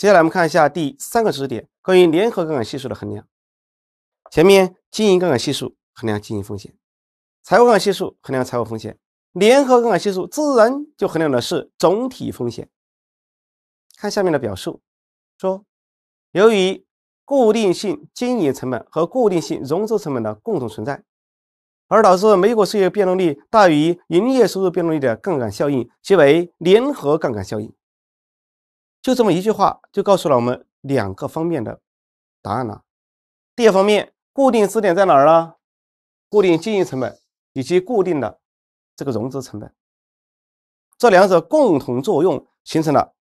接下来我们看一下第三个知识点，关于联合杠杆系数的衡量。前面经营杠杆系数衡量经营风险，财务杠杆系数衡量财务风险，联合杠杆系数自然就衡量的是总体风险。看下面的表述，说由于固定性经营成本和固定性融资成本的共同存在，而导致每股收益变动率大于营业收入变动率的杠杆效应，即为联合杠杆效应。就这么一句话，就告诉了我们两个方面的答案了。第二方面，固定支点在哪儿呢？固定经营成本以及固定的这个融资成本，这两者共同作用，形成了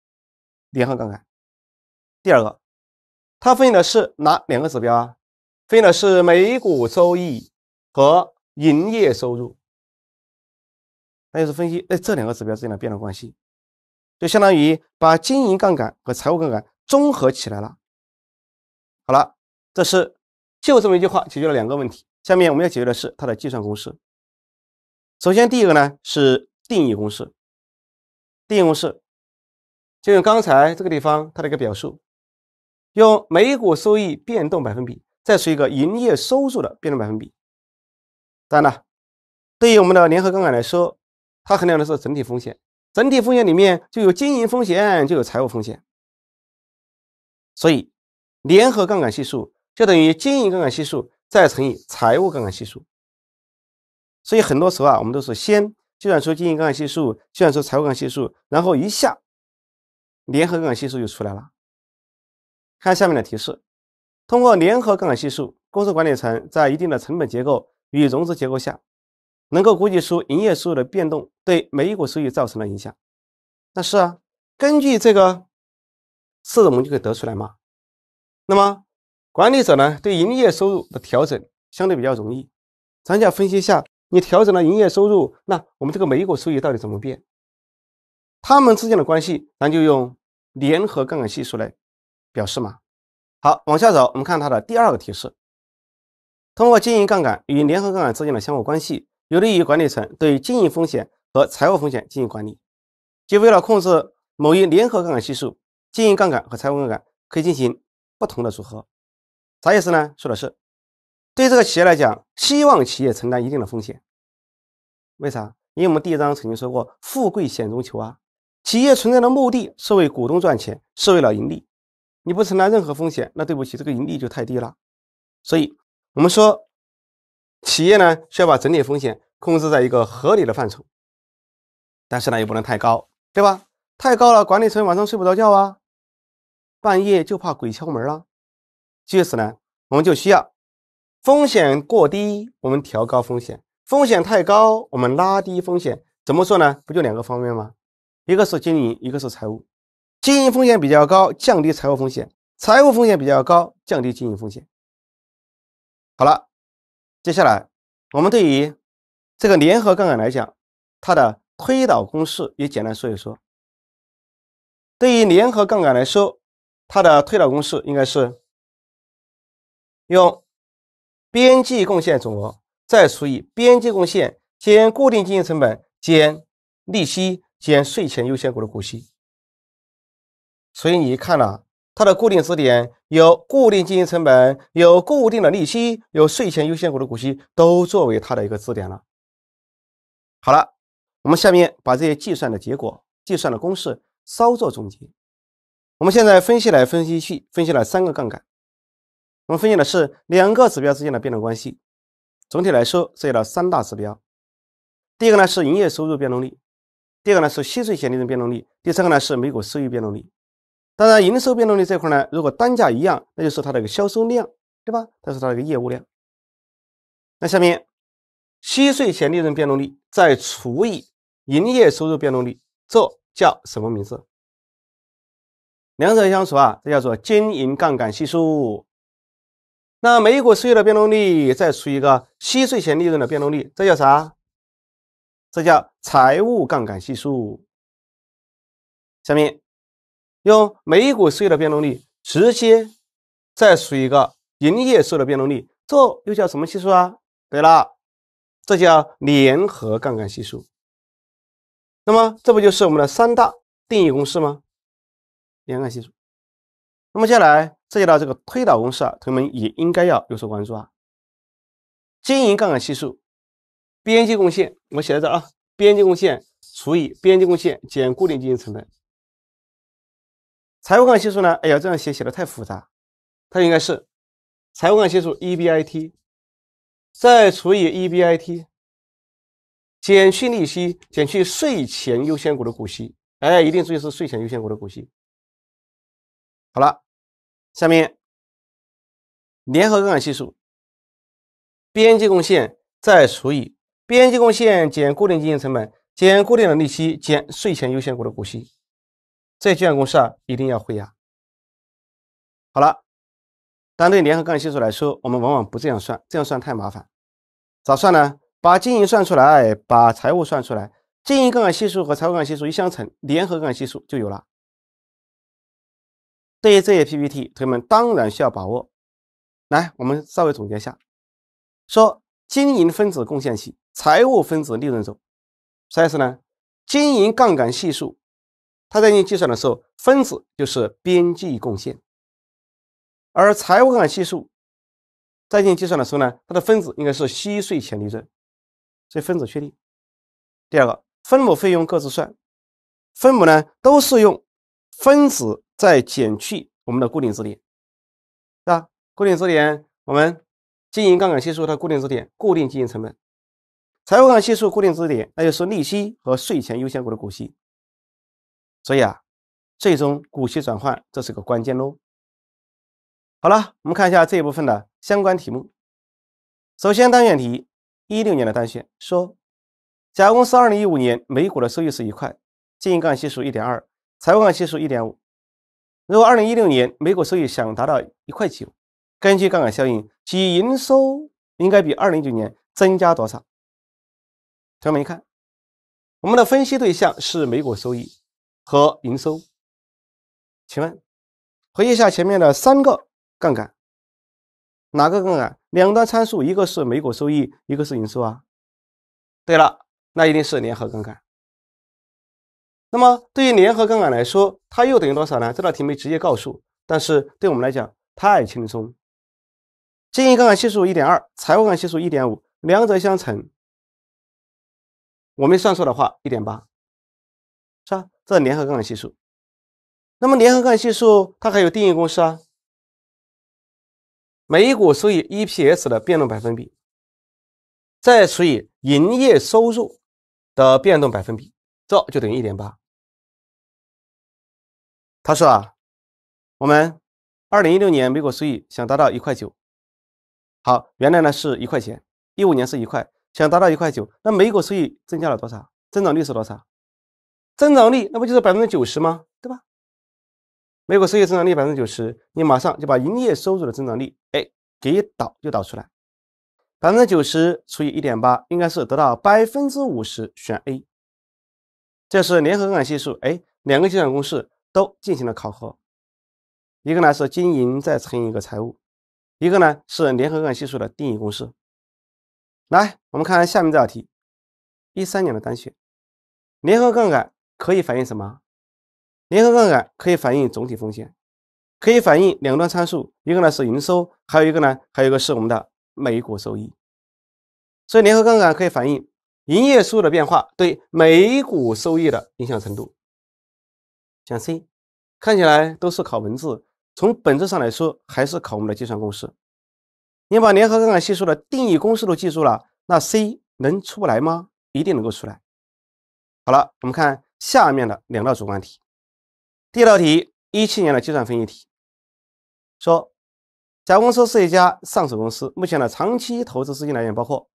联合杠杆。第二个，它分析的是哪两个指标啊？分析的是每股收益和营业收入。那就是分析哎这两个指标之间的变动关系。就相当于把经营杠杆和财务杠杆综合起来了。好了，这是就这么一句话解决了两个问题。下面我们要解决的是它的计算公式。首先，第一个呢是定义公式。定义公式就用刚才这个地方它的一个表述，用每股收益变动百分比再除一个营业收入的变动百分比。当然了，对于我们的联合杠杆来说，它衡量的是整体风险。整体风险里面就有经营风险，就有财务风险，所以联合杠杆系数就等于经营杠杆系数再乘以财务杠杆系数。所以很多时候啊，我们都是先计算出经营杠杆系数，计算出财务杠杆系数，然后一下联合杠杆系数就出来了。看下面的提示：通过联合杠杆系数，公司管理层在一定的成本结构与融资结构下，能够估计出营业收入的变动。对每股收益造成了影响，那是啊。根据这个式子，我们就可以得出来嘛。那么，管理者呢对营业收入的调整相对比较容易。咱就要分析一下，你调整了营业收入，那我们这个每股收益到底怎么变？它们之间的关系，咱就用联合杠杆系数来表示嘛。好，往下走，我们看它的第二个提示：通过经营杠杆与联合杠杆之间的相互关系，有利于管理层对经营风险。和财务风险进行管理，就为了控制某一联合杠杆系数、经营杠杆和财务杠杆可以进行不同的组合，啥意思呢？说的是，对这个企业来讲，希望企业承担一定的风险。为啥？因为我们第一章曾经说过“富贵险中求”啊，企业存在的目的是为股东赚钱，是为了盈利。你不承担任何风险，那对不起，这个盈利就太低了。所以，我们说，企业呢需要把整体风险控制在一个合理的范畴。但是呢，又不能太高，对吧？太高了，管理层晚上睡不着觉啊，半夜就怕鬼敲门了。据此呢，我们就需要风险过低，我们调高风险；风险太高，我们拉低风险。怎么说呢？不就两个方面吗？一个是经营，一个是财务。经营风险比较高，降低财务风险；财务风险比较高，降低经营风险。好了，接下来我们对于这个联合杠杆来讲，它的。推导公式也简单说一说。对于联合杠杆来说，它的推导公式应该是用边际贡献总额再除以边际贡献减固定经营成本减利息减税前优先股的股息。所以你看了，它的固定支点有固定经营成本，有固定的利息，有税前优先股的股息，都作为它的一个支点了。好了。我们下面把这些计算的结果、计算的公式稍作总结。我们现在分析来分析去，分析了三个杠杆。我们分析的是两个指标之间的变动关系。总体来说，涉及了三大指标。第一个呢是营业收入变动率，第二个呢是息税前利润变动率，第三个呢是每股收益变动率。当然，营收变动率这块呢，如果单价一样，那就是它的一个销售量，对吧？它是它的一个业务量。那下面。息税前利润变动率再除以营业收入变动率，这叫什么名字？两者相除啊，这叫做经营杠杆系数。那每股收益的变动率再除一个息税前利润的变动率，这叫啥？这叫财务杠杆系数。下面用每股收益的变动率直接再除一个营业收入的变动率，这又叫什么系数啊？对了。这叫联合杠杆系数，那么这不就是我们的三大定义公式吗？杠杆系数。那么接下来涉及到这个推导公式啊，同学们也应该要有所关注啊。经营杠杆系数，边际贡献，我写在这啊，边际贡献除以边际贡献减固定经营成本。财务杠杆系数呢？哎呀，这样写写的太复杂，它应该是财务杠杆系数 EBIT。再除以 EBIT，减去利息，减去税前优先股的股息。哎，一定注意是税前优先股的股息。好了，下面联合杠杆系数，边际贡献再除以边际贡献减固定经营成本减固定的利息减税前优先股的股息。这计算公式啊，一定要会啊。好了。但对联合杠杆系数来说，我们往往不这样算，这样算太麻烦。咋算呢？把经营算出来，把财务算出来，经营杠杆系数和财务杠杆系数一相乘，联合杠杆系数就有了。对于这些 PPT，同学们当然需要把握。来，我们稍微总结一下：说经营分子贡献系，财务分子利润总。啥意思呢？经营杠杆系数，它在你计算的时候，分子就是边际贡献。而财务杠杆系数，在进行计算的时候呢，它的分子应该是息税前利润，所以分子确定。第二个，分母费用各自算，分母呢都是用分子再减去我们的固定支点，啊，固定支点，我们经营杠杆系数它固定支点，固定经营成本，财务杠杆系数固定支点那就是利息和税前优先股的股息，所以啊，最终股息转换这是个关键喽。好了，我们看一下这一部分的相关题目。首先，单选题，一六年的单选说，甲公司二零一五年每股的收益是一块，经营杠杆系数一点二，财务杠杆系数一点五。如果二零一六年每股收益想达到一块九，根据杠杆效应，其营收应该比二零一九年增加多少？同学们，你看，我们的分析对象是每股收益和营收，请问，回忆一下前面的三个。杠杆哪个杠杆？两端参数，一个是每股收益，一个是营收啊。对了，那一定是联合杠杆。那么对于联合杠杆来说，它又等于多少呢？这道题没直接告诉，但是对我们来讲太轻松。经营杠杆系数一点二，财务杠杆系数一点五，两者相乘，我没算错的话，一点八，是吧？这是联合杠杆系数。那么联合杠杆系数它还有定义公式啊。每股收益 EPS 的变动百分比，再除以营业收入的变动百分比，这就等于一点八。他说啊，我们二零一六年每股收益想达到一块九，好，原来呢是一块钱，一五年是一块，想达到一块九，那每股收益增加了多少？增长率是多少？增长率那不就是百分之九十吗？对吧？每股收益增长率百分之九十，你马上就把营业收入的增长率哎给导就导出来，百分之九十除以一点八应该是得到百分之五十，选 A。这是联合杠杆系数哎，两个计算公式都进行了考核，一个呢是经营再乘以一个财务，一个呢是联合杠杆系数的定义公式。来，我们看下面这道题，一三年的单选，联合杠杆可以反映什么？联合杠杆可以反映总体风险，可以反映两端参数，一个呢是营收，还有一个呢，还有一个是我们的每股收益。所以联合杠杆可以反映营业收入的变化对每股收益的影响程度。讲 C，看起来都是考文字，从本质上来说还是考我们的计算公式。你把联合杠杆系数的定义公式都记住了，那 C 能出不来吗？一定能够出来。好了，我们看下面的两道主观题。第一道题，一七年的计算分析题，说甲公司是一家上市公司，目前的长期投资资金来源包括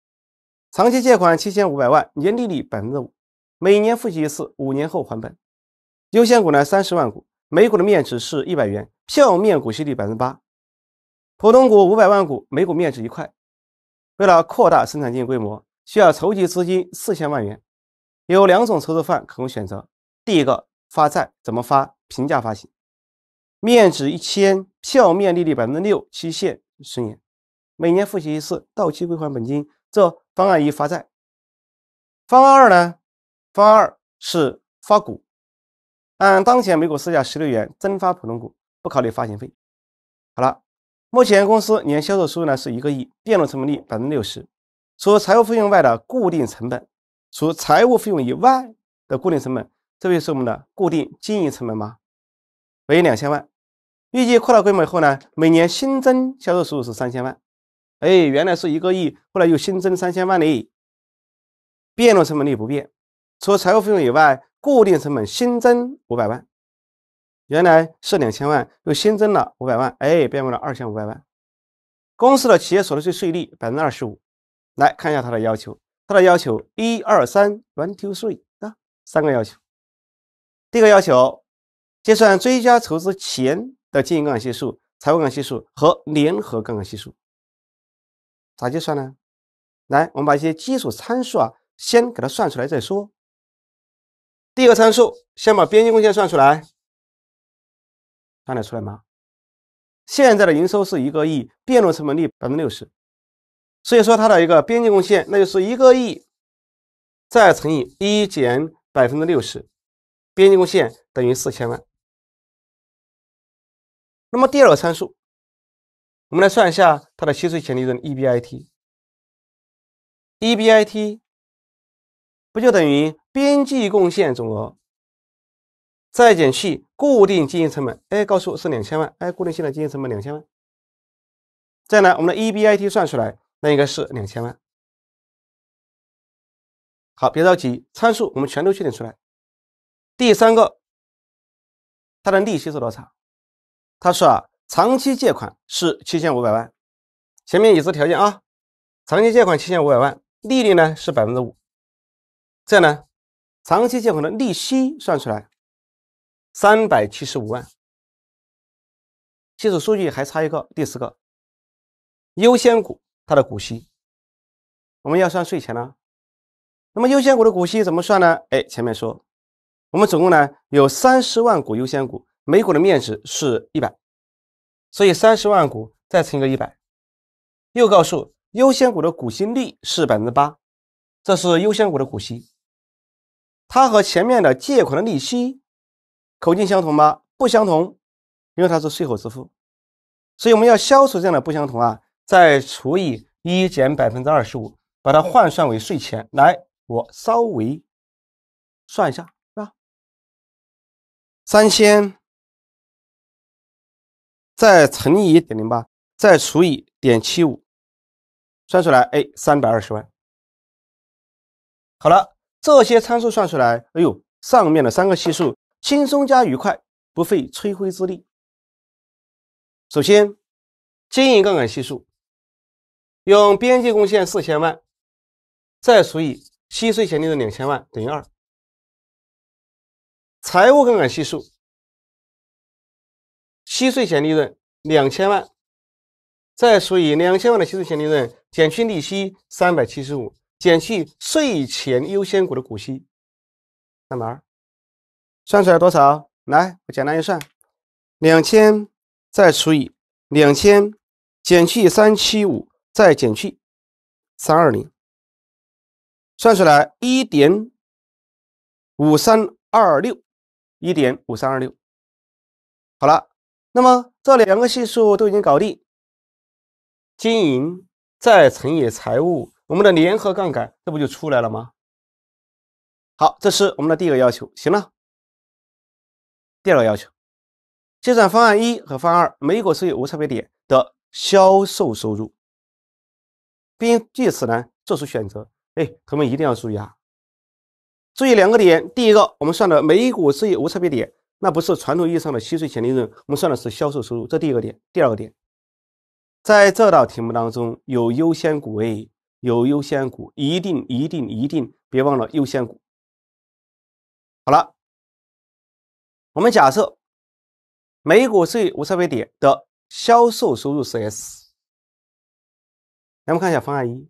长期借款七千五百万，年利率百分之五，每年付息一次，五年后还本。优先股呢三十万股，每股的面值是一百元，票面股息率百分之八。普通股五百万股，每股面值一块。为了扩大生产经营规模，需要筹集资金四千万元，有两种筹资方案可供选择。第一个发债，怎么发？平价发行，面值一千，票面利率百分之六，期限十年，每年付息一次，到期归还本金。这方案一发债。方案二呢？方案二是发股，按当前每股市价十六元增发普通股，不考虑发行费。好了，目前公司年销售收入呢是一个亿，变动成本率百分之六十，除财务费用外的固定成本，除财务费用以外的固定成本，这就是我们的固定经营成本吗？为两千万，预计扩大规模以后呢，每年新增销售收入是三千万。哎，原来是一个亿，后来又新增三千万嘞。变动成本率不变，除了财务费用以外，固定成本新增五百万。原来是两千万，又新增了五百万，哎，变为了二千五百万。公司的企业所得税税率百分之二十五。来看一下它的要求，它的要求一二三，one two three 啊，三个要求。第一个要求。计算追加筹资前的经营杠杆系数、财务杠杆系数和联合杠杆系数，咋计算呢？来，我们把一些基础参数啊先给它算出来再说。第一个参数，先把边际贡献算出来，算得出来吗？现在的营收是一个亿，变动成本率百分之六十，所以说它的一个边际贡献那就是一个亿，再乘以一减百分之六十，边际贡献等于四千万。那么第二个参数，我们来算一下它的息税前利润 EBIT。EBIT 不就等于边际贡献总额，再减去固定经营成本？哎，告诉是两千万，哎，固定性的经营成本两千万。再来，我们的 EBIT 算出来，那应该是两千万。好，别着急，参数我们全都确定出来。第三个，它的利息是多少？他说啊，长期借款是七千五百万，前面已知条件啊，长期借款七千五百万，利率呢是百分之五，这样呢，长期借款的利息算出来三百七十五万。基础数据还差一个，第四个，优先股它的股息，我们要算税前呢，那么优先股的股息怎么算呢？哎，前面说，我们总共呢有三十万股优先股。每股的面值是一百，所以三十万股再乘一个一百，又告诉优先股的股息率是百分之八，这是优先股的股息。它和前面的借款的利息口径相同吗？不相同，因为它是税后支付，所以我们要消除这样的不相同啊，再除以一减百分之二十五，把它换算为税前。来，我稍微算一下，是吧？三千。再乘以点零八，再除以点七五，算出来哎，三百二十万。好了，这些参数算出来，哎呦，上面的三个系数轻松加愉快，不费吹灰之力。首先，经营杠杆系数用边际贡献四千万，再除以息税前利润两千万，等于二。财务杠杆系数。息税前利润两千万，再除以两千万的息税前利润，减去利息三百七十五，减去税前优先股的股息，百二，算出来多少？来，我简单一算，两千再除以两千，减去三七五，再减去三二零，算出来一点五三二六，一点五三二六。好了。那么这两个系数都已经搞定，经营再乘以财务，我们的联合杠杆这不就出来了吗？好，这是我们的第一个要求。行了，第二个要求，计算方案一和方案二每股收益无差别点的销售收入，并据此呢做出选择。哎，同学们一定要注意啊，注意两个点：第一个，我们算的每股收益无差别点。那不是传统意义上的息税前利润，我们算的是销售收入，这第一个点。第二个点，在这道题目当中有优先股 A，有优先股，一定一定一定，别忘了优先股。好了，我们假设每股收益无差别点的销售收入是 S。咱们看一下方案一，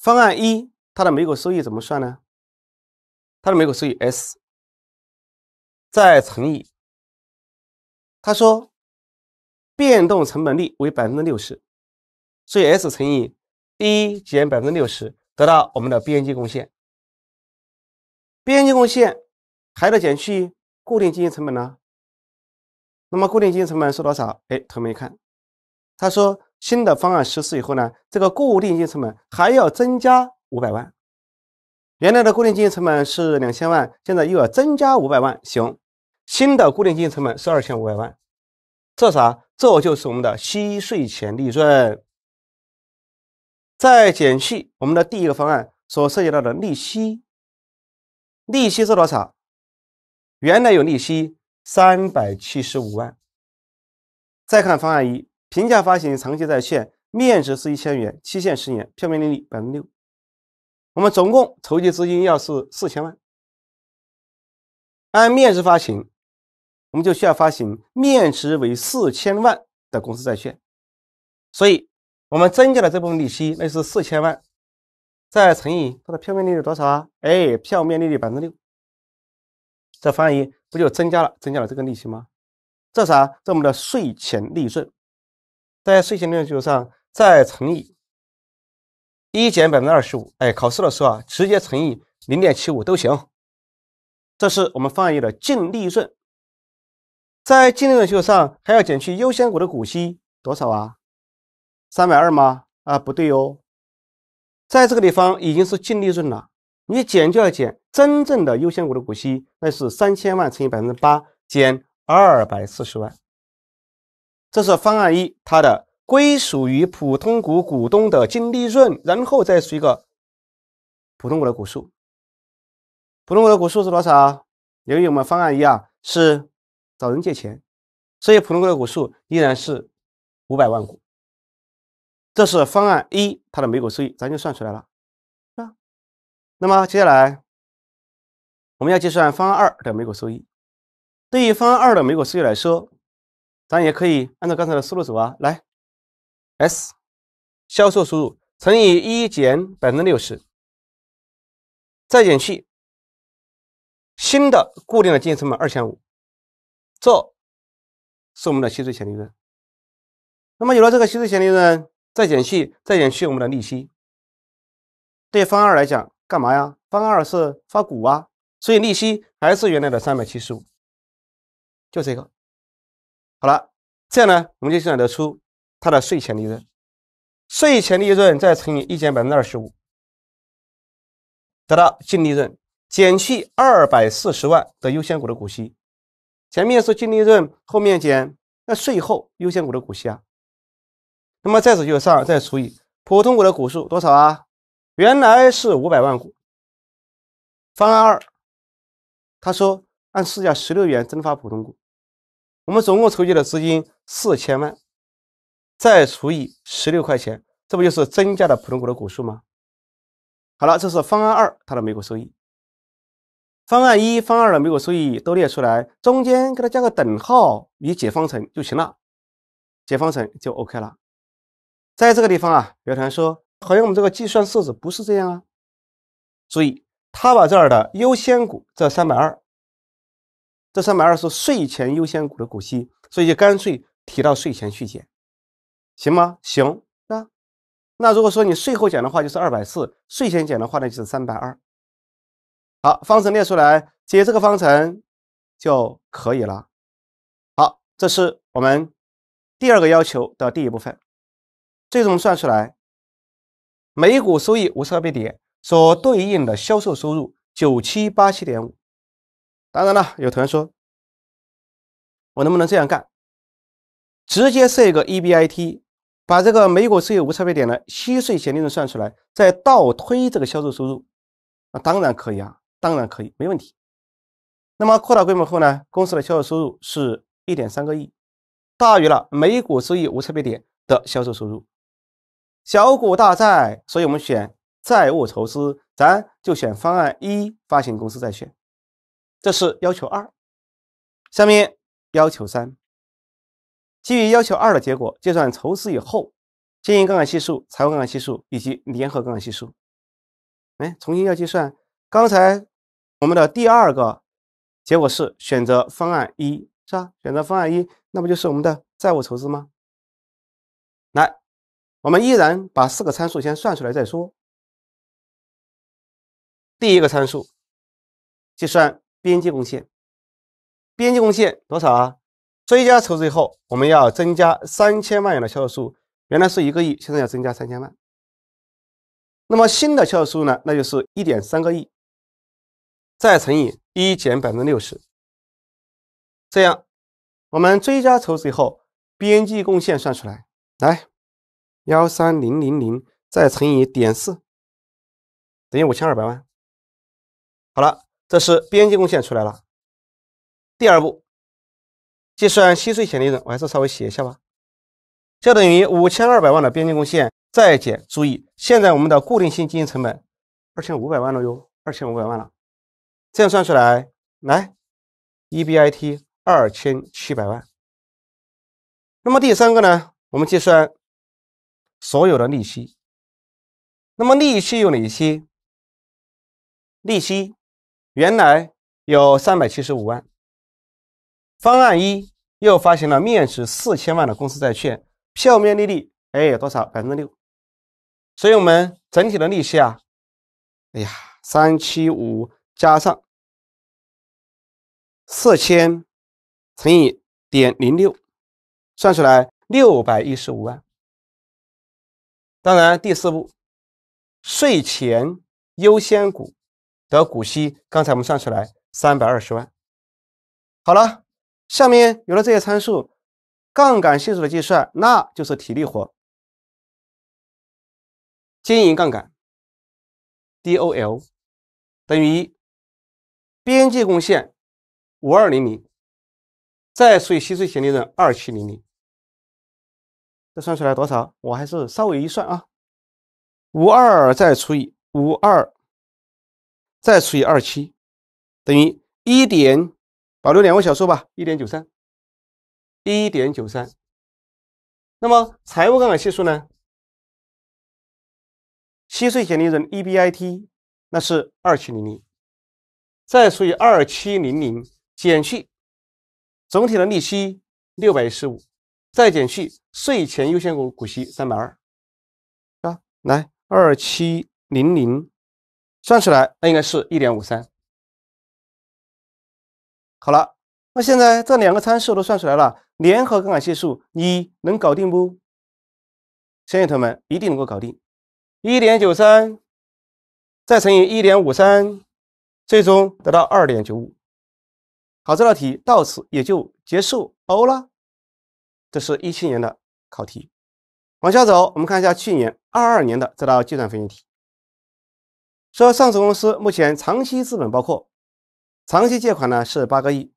方案一它的每股收益怎么算呢？它的每股收益 S。再乘以，他说变动成本率为百分之六十，所以 S 乘以一减百分之六十，得到我们的边际贡献。边际贡献还得减去固定经营成本呢。那么固定经营成本是多少？哎，同学们看，他说新的方案实施以后呢，这个固定经营成本还要增加五百万。原来的固定经营成本是两千万，现在又要增加五百万，行。新的固定经营成本是二千五百万，这啥？这就是我们的息税前利润。再减去我们的第一个方案所涉及到的利息，利息是多少？原来有利息三百七十五万。再看方案一，平价发行长期债券，面值是一千元，期限十年，票面利率百分之六。我们总共筹集资金要是四千万，按面值发行。我们就需要发行面值为四千万的公司债券，所以我们增加了这部分利息，那是四千万，再乘以它的票面利率多少啊？哎，票面利率百分之六，这方案一不就增加了增加了这个利息吗？这啥？这我们的税前利润，在税前利润基础上再乘以一减百分之二十五，哎，考试的时候啊，直接乘以零点七五都行。这是我们方案一的净利润。在净利润基础上还要减去优先股的股息多少啊？三百二吗？啊，不对哦，在这个地方已经是净利润了，你减就要减真正的优先股的股息，那是三千万乘以百分之八减二百四十万，这是方案一它的归属于普通股股东的净利润，然后再是一个普通股的股数，普通股的股数是多少？由于我们方案一啊是。找人借钱，所以普通股的股数依然是五百万股。这是方案一它的每股收益，咱就算出来了。啊，那么接下来我们要计算方案二的每股收益。对于方案二的每股收益来说，咱也可以按照刚才的思路走啊，来，S 销售收入乘以一减百分之六十，再减去新的固定的经营成本二千五。这是我们的息税前利润。那么有了这个息税前利润，再减去再减去我们的利息。对方案二来讲，干嘛呀？方案二是发股啊，所以利息还是原来的三百七十五，就这个。好了，这样呢，我们就计算得出它的税前利润，税前利润再乘以一减百分之二十五，得到净利润，减去二百四十万的优先股的股息。前面是净利润，后面减那税后优先股的股息啊，那么再此就上再除以普通股的股数多少啊？原来是五百万股。方案二，他说按市价十六元增发普通股，我们总共筹集的资金四千万，再除以十六块钱，这不就是增加的普通股的股数吗？好了，这是方案二它的每股收益。方案一、方案二的每股收益都列出来，中间给它加个等号，你解方程就行了。解方程就 OK 了。在这个地方啊，有同学说好像我们这个计算式子不是这样啊。注意，他把这儿的优先股这三百二，这三百二是税前优先股的股息，所以就干脆提到税前去减，行吗？行啊。那如果说你税后减的话，就是二百四；税前减的话呢，就是三百二。好，方程列出来，解这个方程就可以了。好，这是我们第二个要求的第一部分。最终算出来，每股收益五十二倍点所对应的销售收入九七八七点五。当然了，有同学说，我能不能这样干？直接设一个 EBIT，把这个每股收益无差别点的息税前利润算出来，再倒推这个销售收入？那当然可以啊。当然可以，没问题。那么扩大规模后呢？公司的销售收入是一点三个亿，大于了每股收益无差别点的销售收入。小股大债，所以我们选债务筹资，咱就选方案一，发行公司债券。这是要求二。下面要求三，基于要求二的结果计算筹资以后经营杠杆系数、财务杠杆系数以及联合杠杆系数。哎，重新要计算，刚才。我们的第二个结果是选择方案一，是吧？选择方案一，那不就是我们的债务筹资吗？来，我们依然把四个参数先算出来再说。第一个参数，计算边际贡献。边际贡献多少啊？追加筹资以后，我们要增加三千万元的销售数，原来是一个亿，现在要增加三千万。那么新的销售数呢？那就是一点三个亿。再乘以一减百分之六十，这样我们追加筹资以后，边际贡献算出来，来幺三零零零再乘以点四，等于五千二百万。好了，这是边际贡献出来了。第二步，计算息税前利润，我还是稍微写一下吧，就等于五千二百万的边际贡献再减，注意现在我们的固定性经营成本二千五百万了哟，二千五百万了。这样算出来，来，EBIT 二千七百万。那么第三个呢？我们计算所有的利息。那么利息有哪些？利息原来有三百七十五万。方案一又发行了面值四千万的公司债券，票面利率哎有多少？百分之六。所以我们整体的利息啊，哎呀，三七五。加上四千乘以点零六，算出来六百一十五万。当然，第四步税前优先股的股息，刚才我们算出来三百二十万。好了，下面有了这些参数，杠杆系数的计算那就是体力活。经营杠杆 DOL 等于一。边际贡献五二零零，再除以息税前利润二七零零，这算出来多少？我还是稍微一算啊，五二再除以五二，再除以二七，等于一点，保留两位小数吧，一点九三，一点九三。那么财务杠杆系数呢？息税前利润 EBIT 那是二七零零。再除以二七零零，减去总体的利息六百一十五，再减去税前优先股股息三百二，是吧？来，二七零零算出来，那应该是一点五三。好了，那现在这两个参数都算出来了，联合杠杆系数你能搞定不？相信同学们一定能够搞定。一点九三，再乘以一点五三。最终得到二点九五。好，这道题到此也就结束哦了。这是一七年的考题。往下走，我们看一下去年二二年的这道计算分析题。说上市公司目前长期资本包括长期借款呢是八个亿，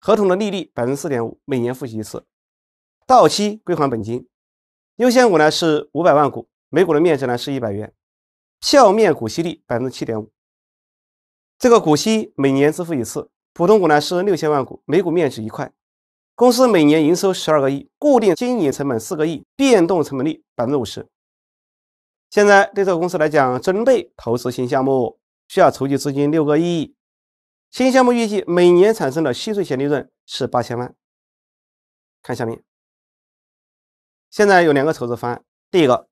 合同的利率百分之四点五，每年付息一次，到期归还本金。优先股呢是五百万股，每股的面值呢是一百元，票面股息率百分之七点五。这个股息每年支付一次，普通股呢是六千万股，每股面值一块。公司每年营收十二个亿，固定经营成本四个亿，变动成本率百分之五十。现在对这个公司来讲，准备投资新项目，需要筹集资金六个亿。新项目预计每年产生的息税前利润是八千万。看下面，现在有两个筹资方案，第一个，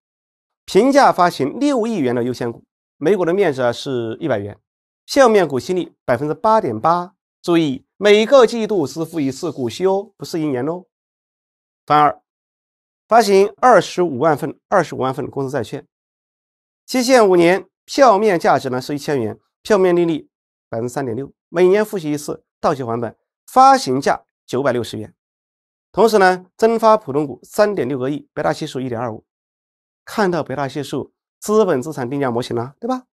平价发行六亿元的优先股，每股的面值啊是一百元。票面股息率百分之八点八，注意每个季度支付一次股息哦，不是一年方案二，发行二十五万份，二十五万份公司债券，期限五年，票面价值呢是一千元，票面利率百分之三点六，每年付息一次，到期还本，发行价九百六十元。同时呢，增发普通股三点六个亿，北大系数一点二五，看到北大系数资本资产定价模型了，对吧？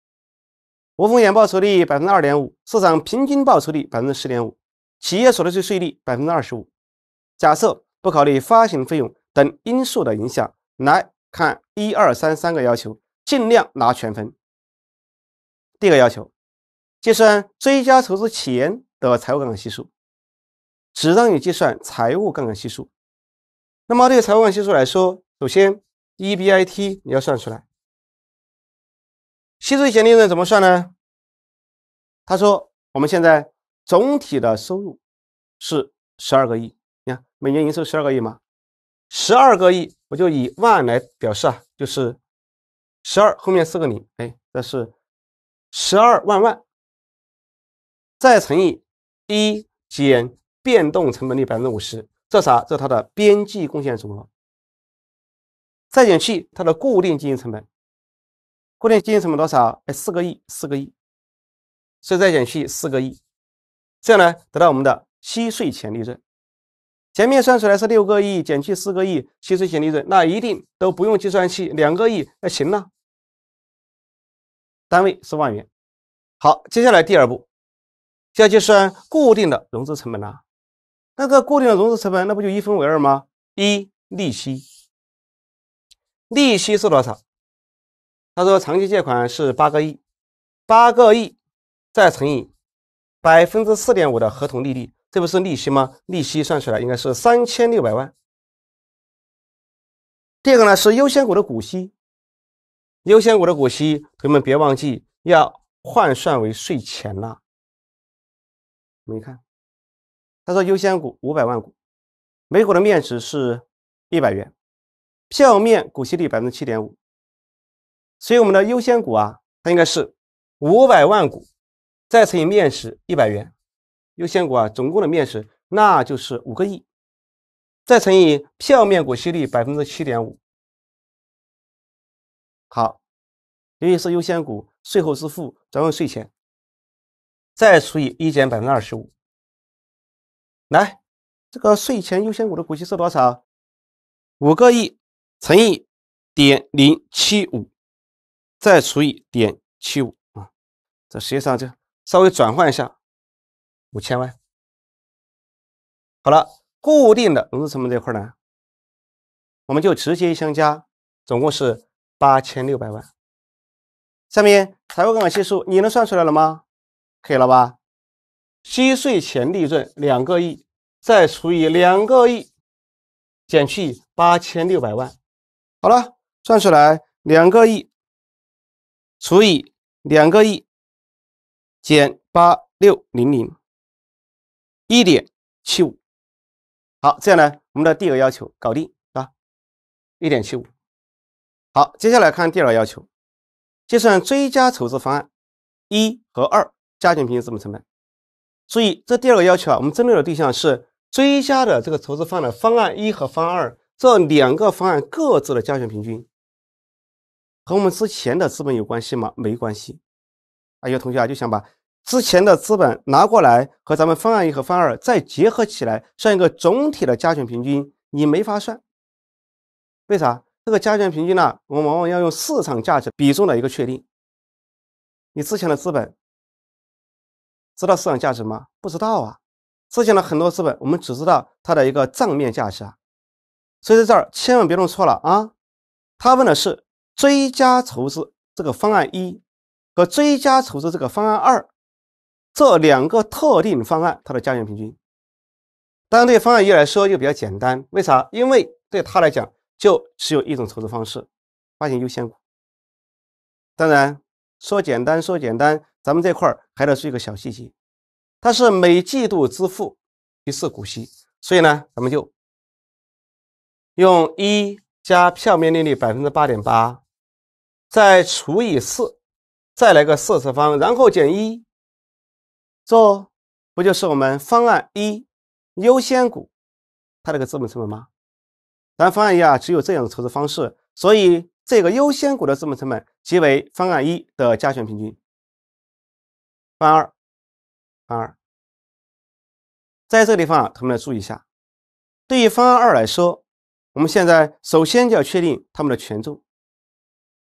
无风险报酬率百分之二点五，市场平均报酬率百分之十点五，企业所得税税率百分之二十五。假设不考虑发行费用等因素的影响来看，一二三三个要求，尽量拿全分。第一个要求，计算追加投资前的财务杠杆系数，只让你计算财务杠杆系数。那么对财务杠杆系数来说，首先 EBIT 你要算出来。息税前利润怎么算呢？他说，我们现在总体的收入是十二个亿，你看，每年营收十二个亿嘛，十二个亿我就以万来表示啊，就是十二后面四个零，哎，这是十二万万，再乘以一减变动成本率百分之五十，这啥？这它的边际贡献总额，再减去它的固定经营成本。固定经营成本多少？哎，四个亿，四个亿，所以再减去四个亿，这样呢，得到我们的息税前利润。前面算出来是六个亿减去四个亿，息税前利润那一定都不用计算器，两个亿，那行了。单位是万元。好，接下来第二步，就要计算固定的融资成本了。那个固定的融资成本，那不就一分为二吗？一利息，利息是多少？他说，长期借款是八个亿，八个亿再乘以百分之四点五的合同利率，这不是利息吗？利息算出来应该是三千六百万。第二个呢是优先股的股息，优先股的股息，同学们别忘记要换算为税前了。我们看，他说优先股五百万股，每股的面值是一百元，票面股息率百分之七点五。所以我们的优先股啊，它应该是五百万股，再乘以面值一百元，优先股啊，总共的面值那就是五个亿，再乘以票面股息率百分之七点五，好，由于是优先股税后支付转为税前，再除以一减百分之二十五，来，这个税前优先股的股息是多少？五个亿乘以点零七五。再除以点七五啊，这实际上就稍微转换一下，五千万。好了，固定的融资成本这块呢，我们就直接相加，总共是八千六百万。下面财务杠杆系数，你能算出来了吗？可以了吧？息税前利润两个亿，再除以两个亿，减去八千六百万，好了，算出来两个亿。除以两个亿减八六零零一点七五，好，这样呢，我们的第一个要求搞定是吧？一点七五，好，接下来看第二个要求，计算追加筹资方案一和二加权平均资本成本。注意，这第二个要求啊，我们针对的对象是追加的这个筹资方案一和方案二这两个方案各自的加权平均。和我们之前的资本有关系吗？没关系。啊，有同学啊就想把之前的资本拿过来，和咱们方案一和方案二再结合起来算一个总体的加权平均，你没法算。为啥？这个加权平均呢，我们往往要用市场价值比重的一个确定。你之前的资本知道市场价值吗？不知道啊。之前的很多资本，我们只知道它的一个账面价值，啊。所以在这儿千万别弄错了啊。他问的是。追加筹资这个方案一和追加筹资这个方案二，这两个特定方案它的加权平均。当然对方案一来说就比较简单，为啥？因为对他来讲就只有一种筹资方式，发行优先股。当然说简单说简单，咱们这块还得是一个小细节，它是每季度支付一次股息，所以呢，咱们就用一。加票面利率百分之八点八，再除以四，再来个四次方，然后减一，这不就是我们方案一优先股它那个资本成本吗？咱方案一啊只有这样的投资方式，所以这个优先股的资本成本即为方案一的加权平均。方案二，方案二，在这个地方啊，同学们注意一下，对于方案二来说。我们现在首先就要确定他们的权重，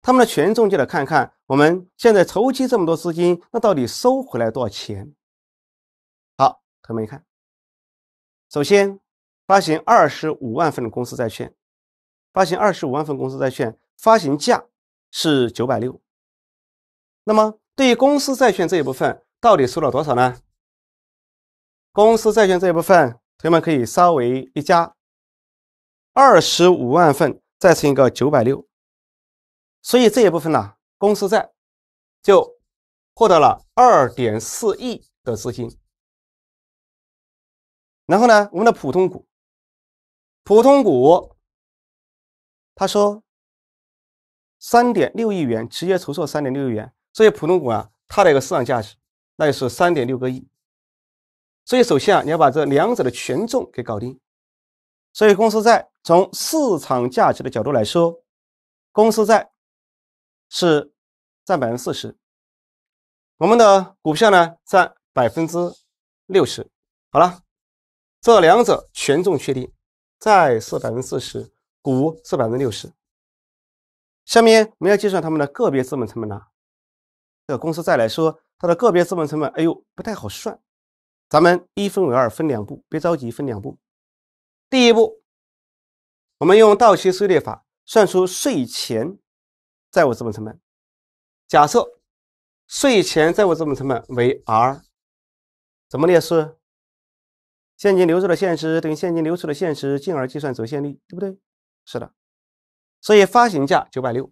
他们的权重就来看看我们现在筹集这么多资金，那到底收回来多少钱？好，同学们看，首先发行二十五万份的公司债券，发行二十五万份公司债券，发行价是九百六。那么对于公司债券这一部分，到底收了多少呢？公司债券这一部分，同学们可以稍微一加。二十五万份再乘一个九百六，所以这一部分呢，公司债就获得了二点四亿的资金。然后呢，我们的普通股，普通股，他说三点六亿元，直接筹措三点六亿元。所以普通股啊，它的一个市场价值，那就是三点六个亿。所以，首先啊，你要把这两者的权重给搞定。所以，公司债从市场价值的角度来说，公司债是占百分之四十，我们的股票呢占百分之六十。好了，这两者权重确定，债是百分之四十，股是百分之六十。下面我们要计算他们的个别资本成本了。这个公司债来说，它的个别资本成本，哎呦，不太好算。咱们一分为二，分两步，别着急，分两步。第一步，我们用到期税列法算出税前债务资本成本。假设税前债务资本成本为 r，怎么列式？现金流出的现实等于现金流出的现实，进而计算折现率，对不对？是的。所以发行价九百六，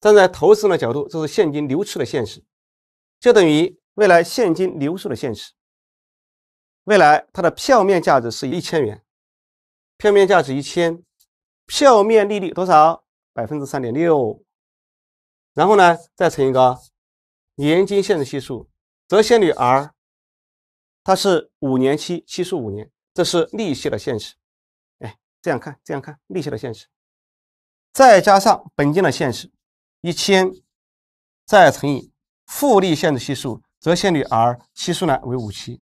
站在投资人的角度，这是现金流出的现实，就等于未来现金流出的现实。未来它的票面价值是一千元，票面价值一千，票面利率多少？百分之三点六。然后呢，再乘一个年金限制系数，折现率 r，它是五年期，期数五年，这是利息的限制。哎，这样看，这样看，利息的限制，再加上本金的限制，一千，再乘以复利限制系数，折现率 r，期数呢为五期。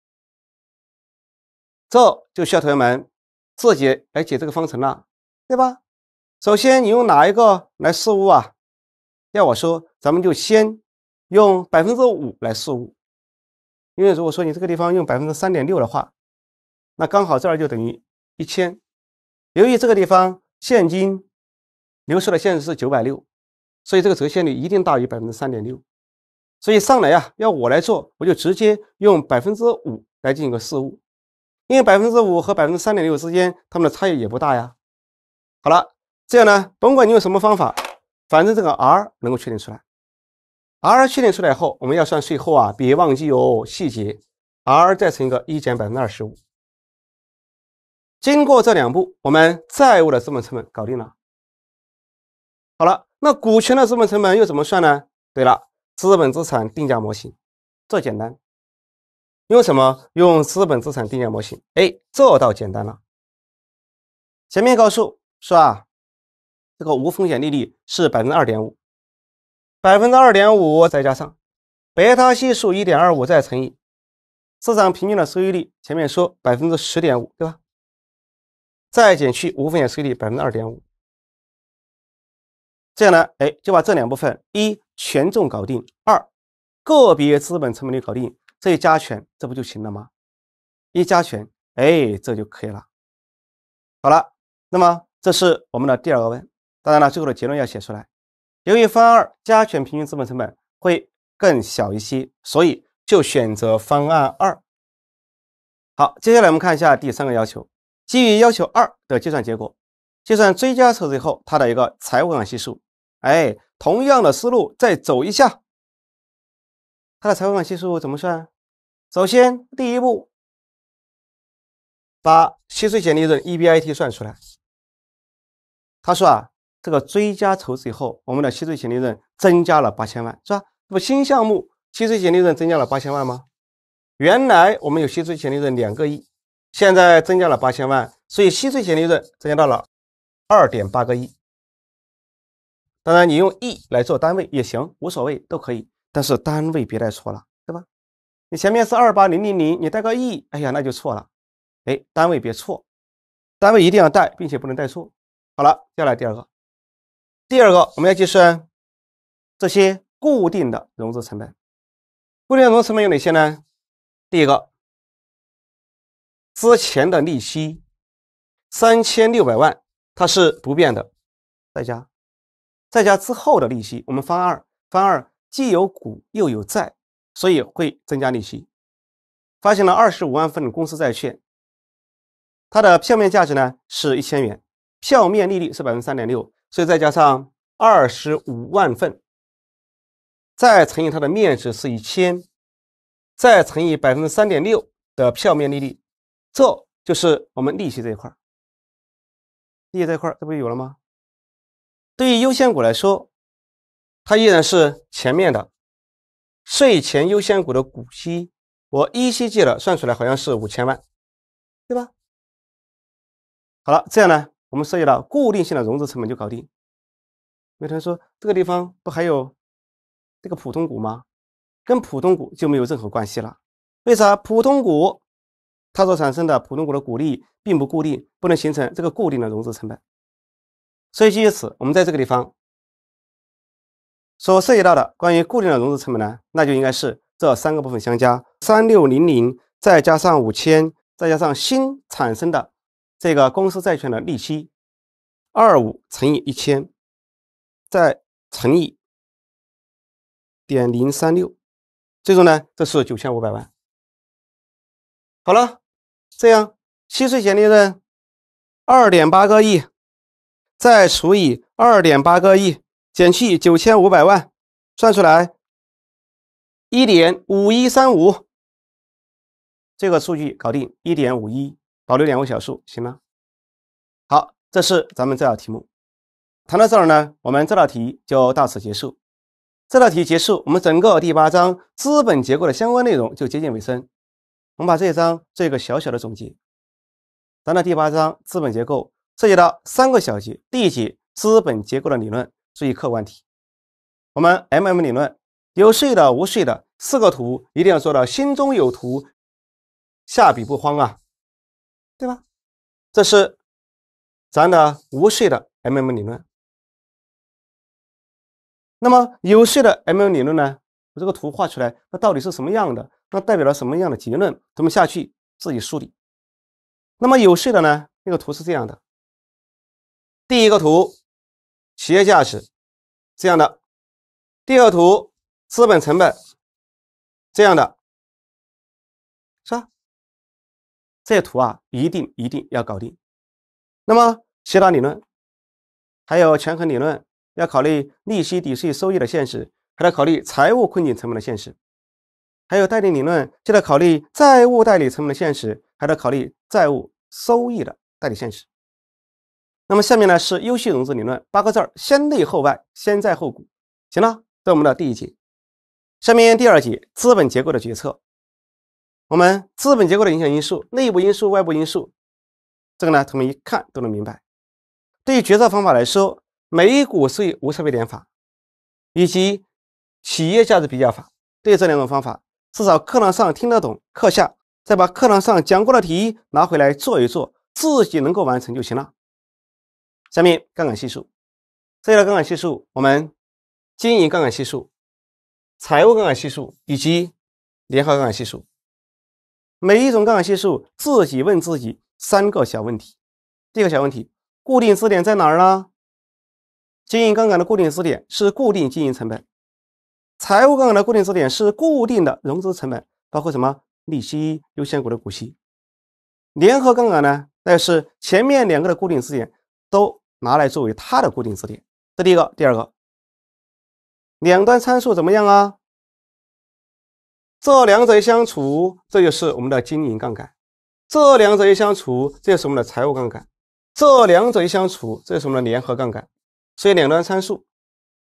这就需要同学们自己来解这个方程了，对吧？首先，你用哪一个来试物啊？要我说，咱们就先用百分之五来试物，因为如果说你这个地方用百分之三点六的话，那刚好这儿就等于一千。由于这个地方现金流出的限制是九百六，所以这个折现率一定大于百分之三点六。所以上来呀，要我来做，我就直接用百分之五来进行个试物。因为百分之五和百分之三点六之间，它们的差异也不大呀。好了，这样呢，甭管你用什么方法，反正这个 r 能够确定出来。r 确定出来后，我们要算税后啊，别忘记哦细节。r 再乘一个一减百分之二十五。经过这两步，我们债务的资本成本搞定了。好了，那股权的资本成本又怎么算呢？对了，资本资产定价模型，这简单。用什么？用资本资产定价模型。哎，这倒简单了。前面告诉是吧？这个无风险利率是百分之二点五，百分之二点五再加上贝塔系数一点二五再乘以市场平均的收益率，前面说百分之十点五，对吧？再减去无风险收益率百分之二点五，这样呢，哎，就把这两部分一权重搞定，二个别资本成本率搞定。这一加权，这不就行了吗？一加权，哎，这就可以了。好了，那么这是我们的第二个问。当然了，最后的结论要写出来。由于方案二加权平均资本成本会更小一些，所以就选择方案二。好，接下来我们看一下第三个要求。基于要求二的计算结果，计算追加筹资后它的一个财务杠杆系数。哎，同样的思路再走一下。它的财务杠杆系数怎么算？首先，第一步，把息税前利润 EBIT 算出来。他说啊，这个追加筹资以后，我们的息税前利润增加了八千万，是吧？那么新项目息税前利润增加了八千万吗？原来我们有息税前利润两个亿，现在增加了八千万，所以息税前利润增加到了二点八个亿。当然，你用亿来做单位也行，无所谓，都可以。但是单位别带错了，对吧？你前面是二八零零零，你带个亿，哎呀，那就错了。哎，单位别错，单位一定要带，并且不能带错。好了，接下来第二个。第二个我们要计算这些固定的融资成本。固定融资成本有哪些呢？第一个，之前的利息三千六百万，它是不变的，再加再加之后的利息。我们方二，方二。既有股又有债，所以会增加利息。发行了二十五万份公司债券，它的票面价值呢是一千元，票面利率是百分之三点六，所以再加上二十五万份，再乘以它的面值是一千，再乘以百分之三点六的票面利率，这就是我们利息这一块利息这一块这不就有了吗？对于优先股来说。它依然是前面的税前优先股的股息，我依稀记得算出来好像是五千万，对吧？好了，这样呢，我们涉及到固定性的融资成本就搞定。有同学说，这个地方不还有这个普通股吗？跟普通股就没有任何关系了？为啥普通股它所产生的普通股的股利并不固定，不能形成这个固定的融资成本？所以基于此，我们在这个地方。所涉及到的关于固定的融资成本呢，那就应该是这三个部分相加：三六零零，再加上五千，再加上新产生的这个公司债券的利息，二五乘以一千，再乘以点零三六，最终呢，这是九千五百万。好了，这样息税前利润二点八个亿，再除以二点八个亿。减去九千五百万，算出来一点五一三五，这个数据搞定一点五一，保留两位小数行吗？好，这是咱们这道题目。谈到这儿呢，我们这道题就到此结束。这道题结束，我们整个第八章资本结构的相关内容就接近尾声。我们把这一章做一个小小的总结。咱的第八章资本结构涉及到三个小节，第一节资本结构的理论。注意客观题，我们 MM 理论有税的、无税的四个图一定要做到心中有图，下笔不慌啊，对吧？这是咱的无税的 MM 理论。那么有税的 MM 理论呢？我这个图画出来，那到底是什么样的？那代表了什么样的结论？怎么们下去自己梳理。那么有税的呢？那个图是这样的，第一个图。企业价值这样的，第二图资本成本这样的，是吧？这些图啊，一定一定要搞定。那么其他理论，还有权衡理论，要考虑利息抵税收益的现实，还得考虑财务困境成本的现实；还有代理理论，就得考虑债务代理成本的现实，还得考虑债务收益的代理现实。那么下面呢是优秀融资理论八个字儿：先内后外，先债后股。行了，这我们的第一节。下面第二节资本结构的决策，我们资本结构的影响因素，内部因素、外部因素，这个呢，同学们一看都能明白。对于决策方法来说，每股税无差别点法以及企业价值比较法，对这两种方法，至少课堂上听得懂，课下再把课堂上讲过的题拿回来做一做，自己能够完成就行了。下面杠杆系数，这条杠杆系数，我们经营杠杆系数、财务杠杆系数以及联合杠杆系数。每一种杠杆系数，自己问自己三个小问题。第一个小问题：固定支点在哪儿呢？经营杠杆的固定支点是固定经营成本；财务杠杆的固定支点是固定的融资成本，包括什么利息、优先股的股息。联合杠杆呢？那是前面两个的固定支点都。拿来作为它的固定支点，这第一个，第二个，两端参数怎么样啊？这两者一相除，这就是我们的经营杠杆；这两者一相除，这就是我们的财务杠杆；这两者一相除，这就是我们的联合杠杆。所以两端参数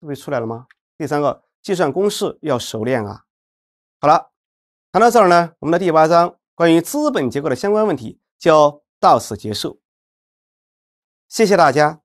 就出来了吗？第三个，计算公式要熟练啊。好了，谈到这儿呢，我们的第八章关于资本结构的相关问题就到此结束。谢谢大家。